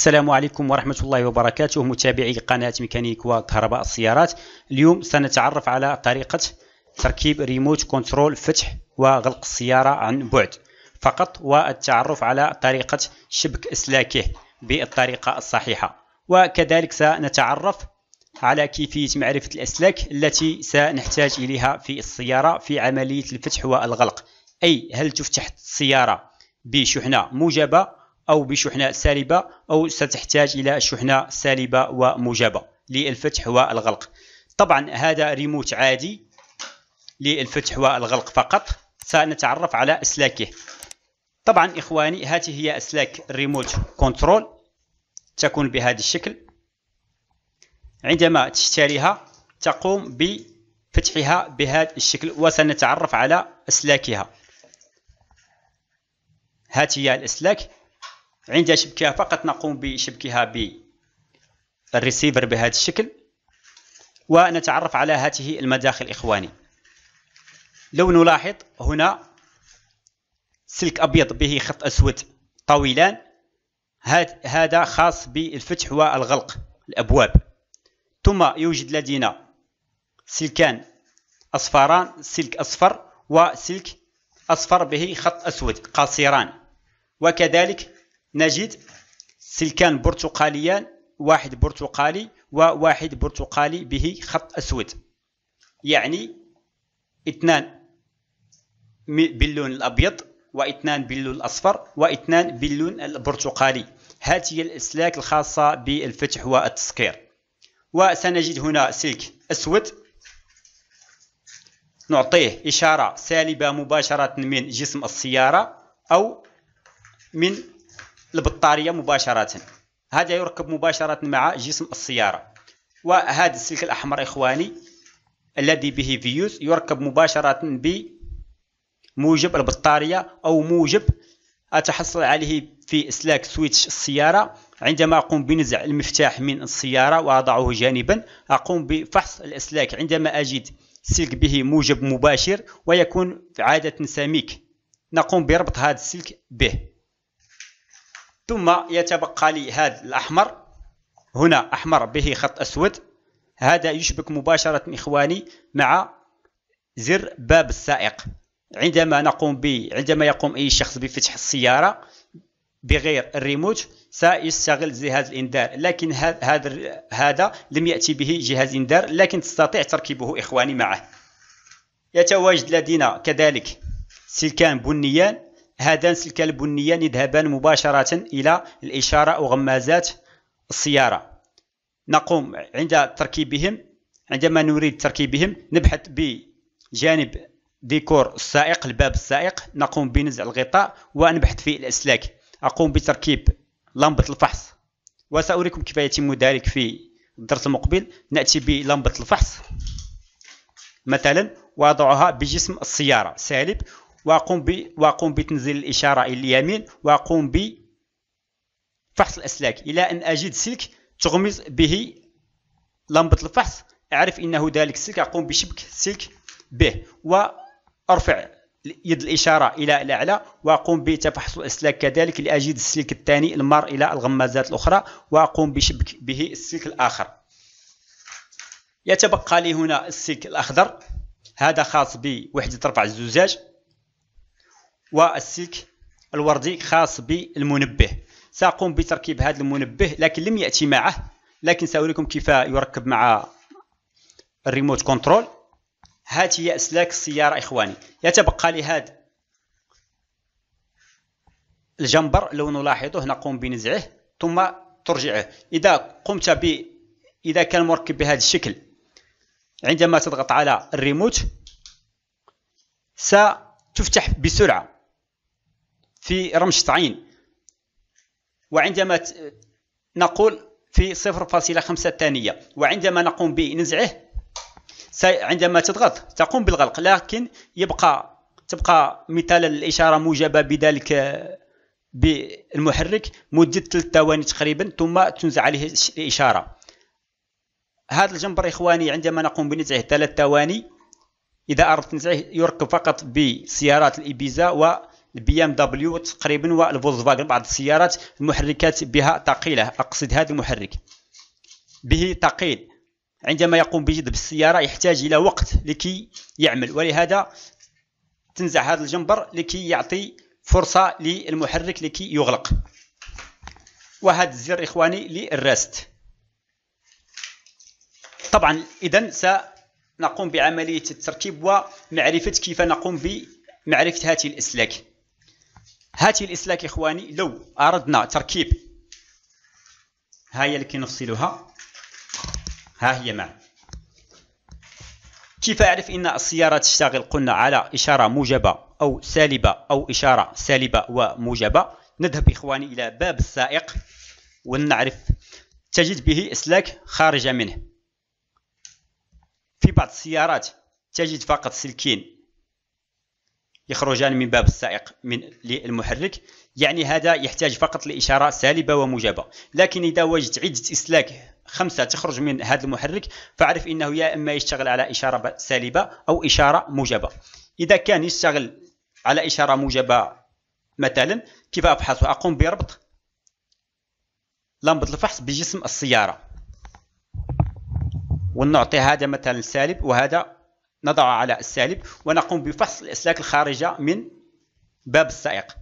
السلام عليكم ورحمة الله وبركاته متابعي قناة ميكانيك وكهرباء السيارات اليوم سنتعرف على طريقة تركيب ريموت كنترول فتح وغلق السيارة عن بعد فقط والتعرف على طريقة شبك أسلاكه بالطريقة الصحيحة وكذلك سنتعرف على كيفية معرفة الأسلاك التي سنحتاج إليها في السيارة في عملية الفتح والغلق أي هل تفتح السيارة بشحنة موجبة أو بشحنة سالبة أو ستحتاج إلى شحنة سالبة وموجبة للفتح والغلق طبعا هذا ريموت عادي للفتح والغلق فقط سنتعرف على أسلاكه طبعا إخواني هذه هي أسلاك الريموت كنترول تكون بهذا الشكل عندما تشتريها تقوم بفتحها بهذا الشكل وسنتعرف على أسلاكها هذه هي الأسلاك عند شبكها فقط نقوم بشبكها بالريسيفر بهذا الشكل ونتعرف على هذه المداخل إخواني لو نلاحظ هنا سلك أبيض به خط أسود طويلان هذا خاص بالفتح والغلق الأبواب ثم يوجد لدينا سلكان أصفران سلك أصفر وسلك أصفر به خط أسود قصيران وكذلك نجد سلكان برتقاليان واحد برتقالي وواحد برتقالي به خط أسود يعني اثنان باللون الأبيض واثنان باللون الأصفر واثنان باللون البرتقالي هذه هي الأسلاك الخاصة بالفتح والتسكير وسنجد هنا سلك أسود نعطيه إشارة سالبة مباشرة من جسم السيارة أو من البطارية مباشرة هذا يركب مباشرة مع جسم السيارة وهذا السلك الأحمر إخواني الذي به فيوز يركب مباشرة بموجب البطارية أو موجب أتحصل عليه في إسلاك سويتش السيارة عندما أقوم بنزع المفتاح من السيارة وأضعه جانبا أقوم بفحص الإسلاك عندما أجد سلك به موجب مباشر ويكون عادة سميك نقوم بربط هذا السلك به ثم يتبقى لي هذا الأحمر هنا أحمر به خط أسود هذا يشبك مباشرة إخواني مع زر باب السائق عندما نقوم ب عندما يقوم أي شخص بفتح السيارة بغير الريموت سيستغل جهاز الانذار لكن هذا هذا لم ياتي به جهاز انذار لكن تستطيع تركيبه اخواني معه يتواجد لدينا كذلك سلكان بنيان هذان سلكان البنيان يذهبان مباشرة إلى الإشارة أو غمازات السيارة نقوم عند تركيبهم عندما نريد تركيبهم نبحث بجانب ديكور السائق الباب السائق نقوم بنزع الغطاء ونبحث في الأسلاك أقوم بتركيب لمبة الفحص وسأريكم كيف يتم ذلك في الدرس المقبل نأتي بلمبة الفحص مثلا وأضعها بجسم السيارة سالب وقم وقم بتنزيل الإشارة إلى اليمين وقم بفحص الأسلاك إلى أن أجد سلك تغمز به لمبة الفحص أعرف أنه ذلك السلك أقوم بشبك السلك به وأرفع يد الإشارة إلى الأعلى وأقوم بتفحص الأسلاك كذلك لأجد السلك الثاني المار إلى الغمازات الأخرى وأقوم بشبك به السلك الآخر يتبقى لي هنا السلك الأخضر هذا خاص بوحدة رفع الزجاج والسلك الوردي خاص بالمنبه سأقوم بتركيب هذا المنبه لكن لم يأتي معه لكن سأريكم كيف يركب مع الريموت كنترول هذه هي أسلاك السيارة إخواني يتبقى لي هذا الجمبر لو نلاحظه نقوم بنزعه ثم ترجعه إذا قمت ب إذا كان مركب بهذا الشكل عندما تضغط على الريموت ستفتح بسرعة في رمشتعين وعندما نقول في 0.5 ثانية وعندما نقوم بنزعه عندما تضغط تقوم بالغلق لكن يبقى تبقى مثال الإشارة موجبة بذلك بالمحرك مدة 3 ثواني تقريبا ثم تنزع عليه الإشارة هذا الجمبر إخواني عندما نقوم بنزعه 3 ثواني إذا أردت نزعه يركب فقط بسيارات الإبيزا و البي ام دبليو تقريبا والفولكسفاجن بعض السيارات المحركات بها ثقيله اقصد هذا المحرك به ثقيل عندما يقوم بجذب السياره يحتاج الى وقت لكي يعمل ولهذا تنزع هذا الجنبر لكي يعطي فرصه للمحرك لكي يغلق وهذا الزر اخواني للرست طبعا اذا سنقوم بعمليه التركيب ومعرفه كيف نقوم بمعرفه هذه الاسلاك هاتي الإسلاك إخواني لو أردنا تركيب ها هي التي نفصلها ها هي مع كيف أعرف أن السيارة تشتغل قلنا على إشارة موجبة أو سالبة أو إشارة سالبة وموجبة نذهب إخواني إلى باب السائق ونعرف تجد به إسلاك خارجه منه في بعض السيارات تجد فقط سلكين يخرجان من باب السائق من للمحرك يعني هذا يحتاج فقط لإشارة سالبة وموجبة لكن إذا وجدت عدة إسلاك خمسة تخرج من هذا المحرك فاعرف إنه يا إما يشتغل على إشارة سالبة أو إشارة موجبة إذا كان يشتغل على إشارة موجبة مثلا كيف افحص أقوم بربط لمبة الفحص بجسم السيارة ونعطي هذا مثلا سالب وهذا نضعها على السالب ونقوم بفحص الأسلاك الخارجة من باب السائق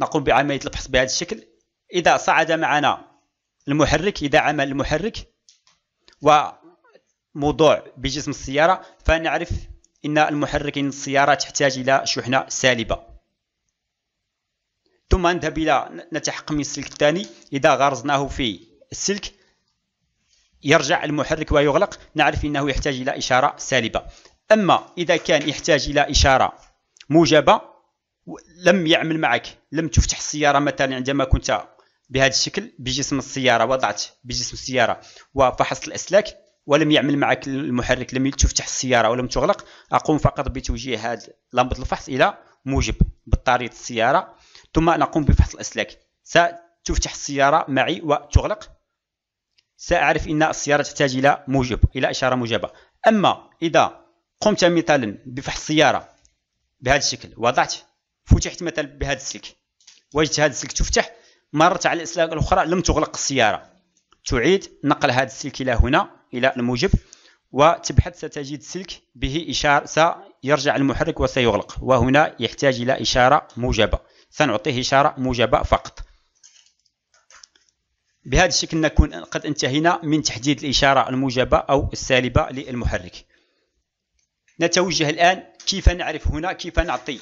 نقوم بعملية الفحص بهذا الشكل إذا صعد معنا المحرك إذا عمل المحرك وموضوع بجسم السيارة فنعرف أن المحرك إن السيارة تحتاج إلى شحنة سالبة ثم نذهب إلى نتحقق من السلك الثاني إذا غرزناه في السلك يرجع المحرك ويغلق نعرف أنه يحتاج إلى إشارة سالبة أما إذا كان يحتاج إلى إشارة موجبة لم يعمل معك لم تفتح السيارة مثلا عندما كنت بهذا الشكل بجسم السيارة وضعت بجسم السيارة وفحصت الأسلاك ولم يعمل معك المحرك لم تفتح السيارة ولم تغلق أقوم فقط بتوجيه هذه لمبة الفحص إلى موجب بطارية السيارة ثم نقوم بفحص الأسلاك ستفتح السيارة معي وتغلق سأعرف أن السيارة تحتاج إلى موجب إلى إشارة موجبة أما إذا قمت مثلا بفحص السياره بهذا الشكل وضعت فتحت مثلا بهذا السلك وجدت هذا السلك تفتح مرت على الاسلاك الاخرى لم تغلق السياره تعيد نقل هذا السلك الى هنا الى الموجب وتبحث ستجد سلك به إشارة سيرجع المحرك وسيغلق وهنا يحتاج إلى إشارة موجبة سنعطيه إشارة موجبة فقط بهذا الشكل نكون قد انتهينا من تحديد الإشارة الموجبة أو السالبة للمحرك نتوجه الآن كيف نعرف هنا كيف نعطي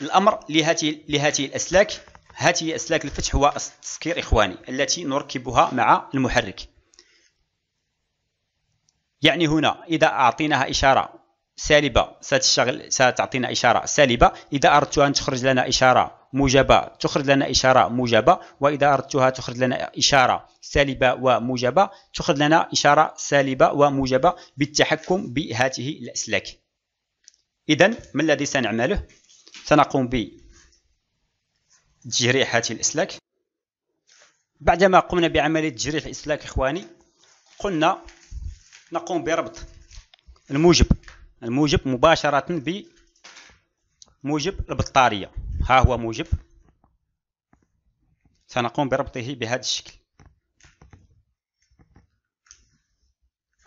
الأمر لهذه لهذه الأسلاك هذه أسلاك الفتح والتسكير إخواني التي نركبها مع المحرك يعني هنا إذا أعطيناها إشارة سالبة ستشغل ستعطينا إشارة سالبة إذا أردت أن تخرج لنا إشارة موجبة تخرج لنا إشارة موجبة وإذا أردتها تخرج لنا إشارة سالبة وموجبة تخرج لنا إشارة سالبة وموجبة بالتحكم بهذه الأسلاك إذا ما الذي سنعمله؟ سنقوم بتجريح هذه الأسلاك بعدما قمنا بعملية تجريح الإسلاك إخواني قلنا نقوم بربط الموجب الموجب مباشرة بموجب البطارية ها هو موجب سنقوم بربطه بهذا الشكل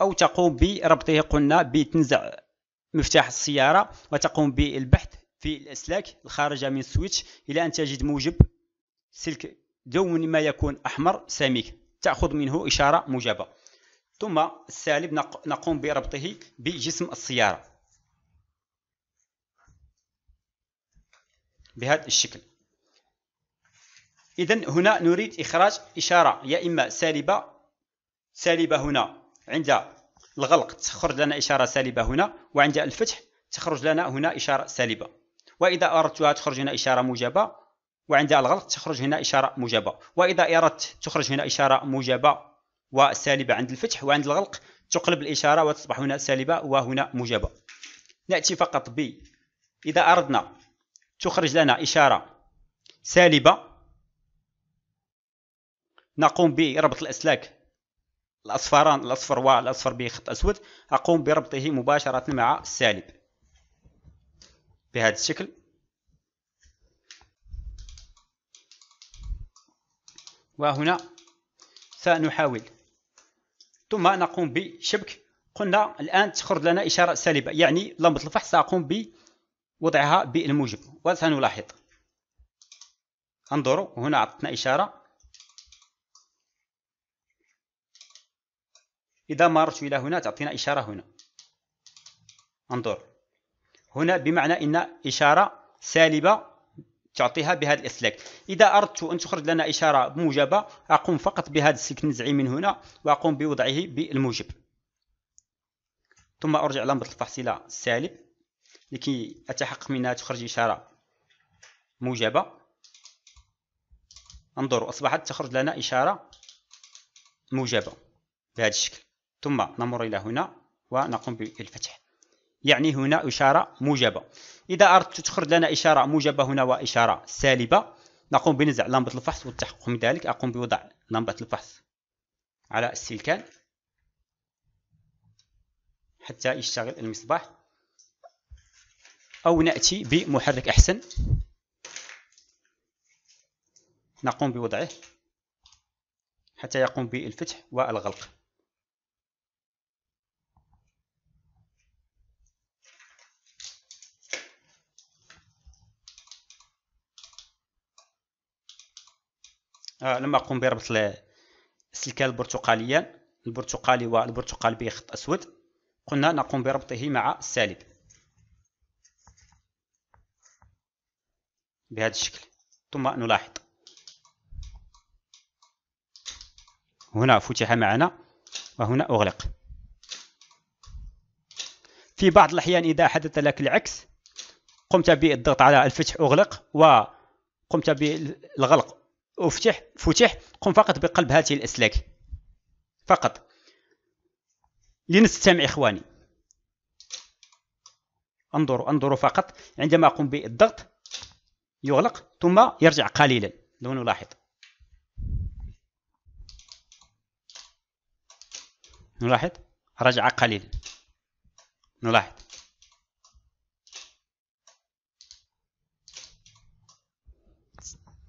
أو تقوم بربطه قلنا بتنزع مفتاح السيارة وتقوم بالبحث في الأسلاك الخارجة من السويتش إلى أن تجد موجب سلك دون ما يكون أحمر سميك تأخذ منه إشارة موجبة ثم السالب نقوم بربطه بجسم السيارة بهذا الشكل إذا هنا نريد إخراج إشارة يا إما سالبة سالبة هنا عند الغلق تخرج لنا إشارة سالبة هنا وعند الفتح تخرج لنا هنا إشارة سالبة وإذا أردتها تخرج هنا إشارة موجبة وعند الغلق تخرج هنا إشارة موجبة وإذا أردت تخرج هنا إشارة موجبة وسالبة عند الفتح وعند الغلق تقلب الإشارة وتصبح هنا سالبة وهنا موجبة نأتي فقط ب إذا أردنا تخرج لنا إشارة سالبة نقوم بربط الأسلاك الأصفران الأصفر والأصفر بخط أسود أقوم بربطه مباشرة مع السالب بهذا الشكل وهنا سنحاول ثم نقوم بشبك قلنا الآن تخرج لنا إشارة سالبة يعني لمبة الفحص سأقوم ب وضعها بالموجب وسنلاحظ انظروا هنا عطتنا إشارة إذا مررت إلى هنا تعطينا إشارة هنا انظر هنا بمعنى إن إشارة سالبة تعطيها بهذا الإسلاك إذا أردت أن تخرج لنا إشارة موجبة أقوم فقط بهذا السلك النزعي من هنا وأقوم بوضعه بالموجب ثم أرجع لمبة الى سالب لكي أتحقق منها تخرج إشارة موجبة انظروا أصبحت تخرج لنا إشارة موجبة بهذا الشكل ثم نمر إلى هنا ونقوم بالفتح يعني هنا إشارة موجبة إذا أردت تخرج لنا إشارة موجبة هنا وإشارة سالبة نقوم بنزع لمبة الفحص والتحقق من ذلك أقوم بوضع لمبة الفحص على السلكان حتى يشتغل المصباح أو نأتي بمحرك أحسن نقوم بوضعه حتى يقوم بالفتح والغلق آه لما أقوم بربط السلكه البرتقاليه البرتقالي والبرتقال بخط اسود قلنا نقوم بربطه مع السالب بهذا الشكل ثم نلاحظ هنا فتح معنا وهنا أغلق في بعض الأحيان إذا حدث لك العكس قمت بالضغط على الفتح أغلق وقمت بالغلق أفتح فتح قم فقط بقلب هذه الأسلاك فقط لنستمع إخواني انظروا انظروا فقط عندما أقوم بالضغط يغلق ثم يرجع قليلا لو نلاحظ نلاحظ رجع قليلا نلاحظ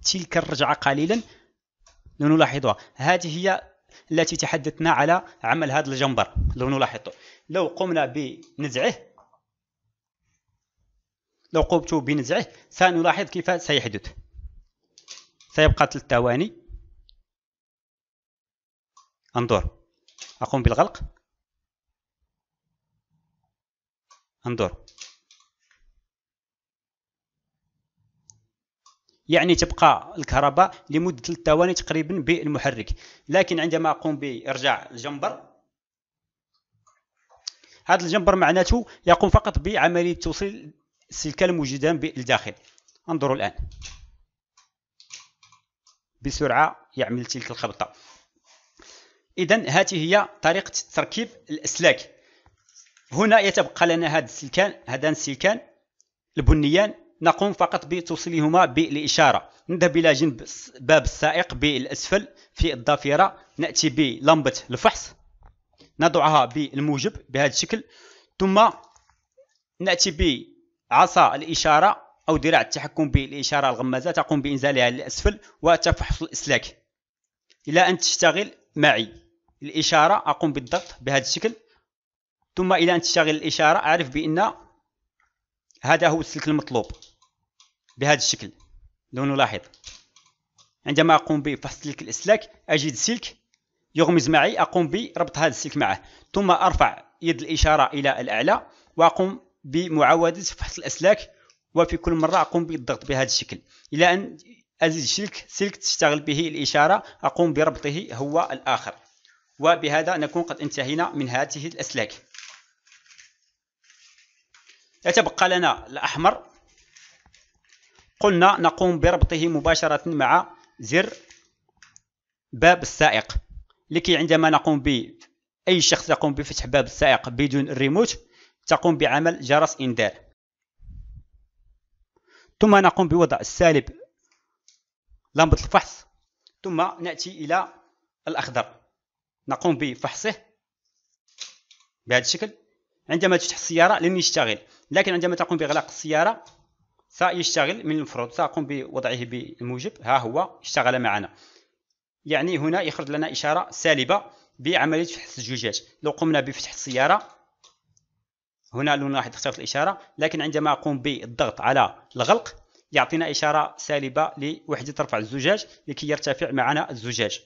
تلك الرجعة قليلا لو نلاحظها هذه هي التي تحدثنا على عمل هذا الجمبر لو نلاحظه لو قمنا بنزعه لو قمت بنزعه سنلاحظ كيف سيحدث سيبقى ثلاث ثواني انظر اقوم بالغلق انظر يعني تبقى الكهرباء لمده ثلاث ثواني تقريبا بالمحرك لكن عندما اقوم بارجاع الجمبر هذا الجمبر معناته يقوم فقط بعمليه توصيل السلكه الموجودان بالداخل انظروا الان بسرعه يعمل تلك الخبطه اذا هذه هي طريقه تركيب الاسلاك هنا يتبقى لنا هذا السلكان هذان السلكان البنيان نقوم فقط بتوصيلهما بالإشارة نذهب إلى جنب باب السائق بالأسفل في الضفيره نأتي بلمبة الفحص نضعها بالموجب بهذا الشكل ثم نأتي عصا الإشارة أو ذراع التحكم بالإشارة الغمازة تقوم بإنزالها للأسفل وتفحص الإسلاك إلى أن تشتغل معي الإشارة أقوم بالضغط بهذا الشكل ثم إلى أن تشتغل الإشارة أعرف بأن هذا هو السلك المطلوب بهذا الشكل لو نلاحظ عندما أقوم بفحص سلك الإسلاك أجد سلك يغمز معي أقوم بربط هذا السلك معه ثم أرفع يد الإشارة إلى الأعلى وأقوم بمعاودة فحص الأسلاك وفي كل مرة أقوم بالضغط بهذا الشكل إلى أن أزيد سلك سلك تشتغل به الإشارة أقوم بربطه هو الآخر وبهذا نكون قد انتهينا من هذه الأسلاك يتبقى لنا الأحمر قلنا نقوم بربطه مباشرة مع زر باب السائق لكي عندما نقوم ب أي شخص يقوم بفتح باب السائق بدون الريموت تقوم بعمل جرس إنذار ثم نقوم بوضع السالب لمبة الفحص ثم نأتي إلى الأخضر نقوم بفحصه بهذا الشكل عندما تفتح السيارة لن يشتغل لكن عندما تقوم بإغلاق السيارة سيشتغل من المفروض سأقوم بوضعه بالموجب ها هو اشتغل معنا يعني هنا يخرج لنا إشارة سالبة بعملية فحص الزجاج لو قمنا بفتح السيارة هنا لون واحد اخترت الإشارة لكن عندما أقوم بالضغط على الغلق يعطينا إشارة سالبة لوحدة رفع الزجاج لكي يرتفع معنا الزجاج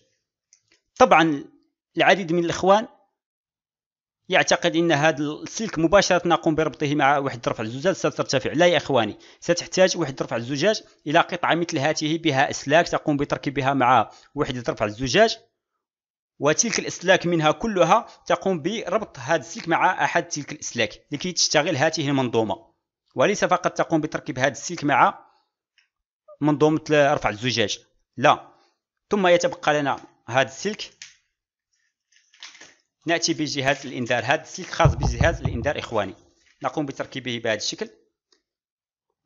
طبعا العديد من الإخوان يعتقد ان هذا السلك مباشره نقوم بربطه مع وحده رفع الزجاج سترتفع لا يا اخواني ستحتاج وحده رفع الزجاج الى قطعه مثل هاته بها اسلاك تقوم بتركيبها مع وحده رفع الزجاج وتلك الاسلاك منها كلها تقوم بربط هذا السلك مع احد تلك الاسلاك لكي تشتغل هذه المنظومه وليس فقط تقوم بتركيب هذا السلك مع منظومه رفع الزجاج لا ثم يتبقى لنا هذا السلك ناتي بجهاز الانذار هذا السلك خاص بجهاز الانذار اخواني نقوم بتركيبه بهذا الشكل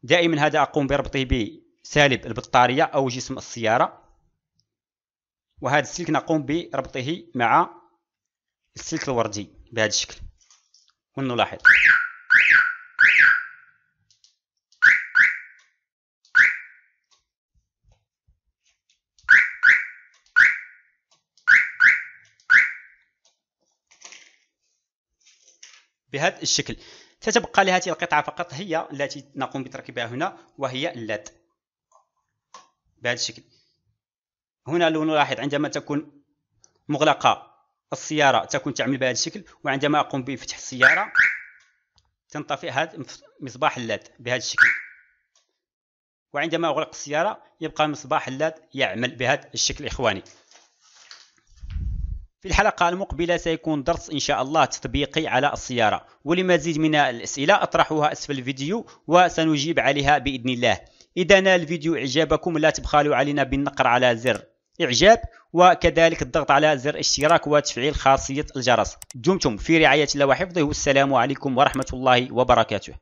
دائما هذا اقوم بربطه بسالب البطاريه او جسم السياره وهذا السلك نقوم بربطه مع السلك الوردي بهذا الشكل ونلاحظ بهذا الشكل ستبقى لهذه القطعة فقط هي التي نقوم بتركيبها هنا وهي اللات بهذا الشكل هنا نلاحظ عندما تكون مغلقة السيارة تكون تعمل بهذا الشكل وعندما أقوم بفتح السيارة تنطفئ هذا مصباح اللاد بهذا الشكل وعندما أغلق السيارة يبقى مصباح اللاد يعمل بهذا الشكل إخواني في الحلقة المقبلة سيكون درس إن شاء الله تطبيقي على السيارة ولمزيد من الأسئلة أطرحها أسفل الفيديو وسنجيب عليها بإذن الله إذا نال الفيديو إعجابكم لا تبخلوا علينا بالنقر على زر اعجاب وكذلك الضغط على زر اشتراك وتفعيل خاصيه الجرس دمتم في رعايه الله وحفظه والسلام عليكم ورحمه الله وبركاته